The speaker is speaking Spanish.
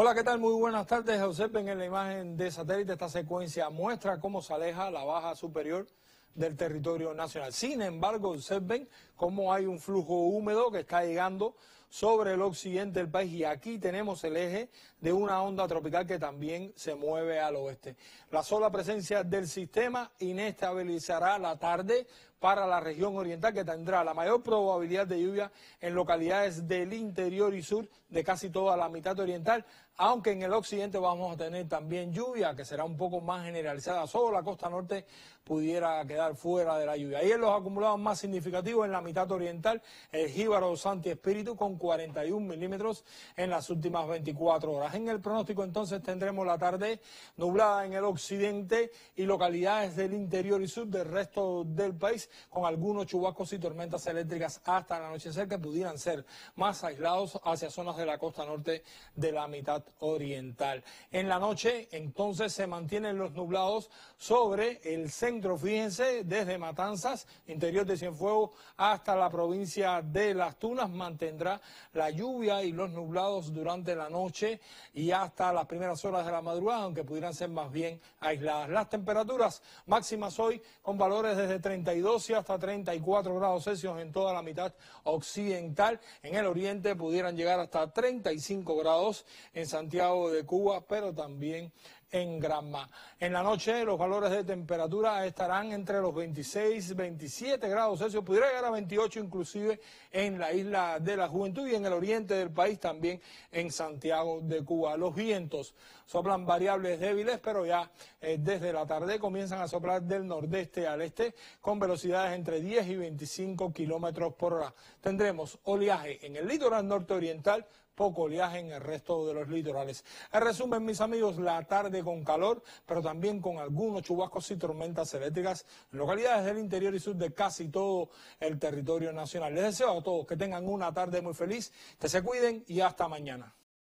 Hola, ¿qué tal? Muy buenas tardes. Observen en la imagen de satélite esta secuencia muestra cómo se aleja la baja superior del territorio nacional. Sin embargo, observen cómo hay un flujo húmedo que está llegando sobre el occidente del país y aquí tenemos el eje de una onda tropical que también se mueve al oeste. La sola presencia del sistema inestabilizará la tarde para la región oriental que tendrá la mayor probabilidad de lluvia en localidades del interior y sur de casi toda la mitad oriental, aunque en el occidente vamos a tener también lluvia que será un poco más generalizada, solo la costa norte pudiera quedar fuera de la lluvia. Y en los acumulados más significativos en la mitad oriental, el Jíbaro Santi Espíritu con 41 milímetros en las últimas 24 horas. En el pronóstico entonces tendremos la tarde nublada en el occidente y localidades del interior y sur del resto del país con algunos chubascos y tormentas eléctricas hasta la noche cerca pudieran ser más aislados hacia zonas de la costa norte de la mitad oriental. En la noche entonces se mantienen los nublados sobre el centro, fíjense, desde Matanzas, interior de Cienfuegos hasta la provincia de Las Tunas mantendrá la lluvia y los nublados durante la noche y hasta las primeras horas de la madrugada, aunque pudieran ser más bien aisladas. Las temperaturas máximas hoy con valores desde 32 y hasta 34 grados Celsius en toda la mitad occidental. En el oriente pudieran llegar hasta 35 grados en Santiago de Cuba, pero también en Granma. En la noche los valores de temperatura estarán entre los 26, 27 grados Celsius, pudiera llegar a 28 inclusive en la isla de la Juventud y en el oriente del país también en Santiago de Cuba. Los vientos soplan variables débiles, pero ya eh, desde la tarde comienzan a soplar del nordeste al este con velocidades entre 10 y 25 kilómetros por hora. Tendremos oleaje en el litoral norte oriental poco oleaje en el resto de los litorales. En resumen, mis amigos, la tarde con calor, pero también con algunos chubascos y tormentas eléctricas en localidades del interior y sur de casi todo el territorio nacional. Les deseo a todos que tengan una tarde muy feliz, que se cuiden y hasta mañana.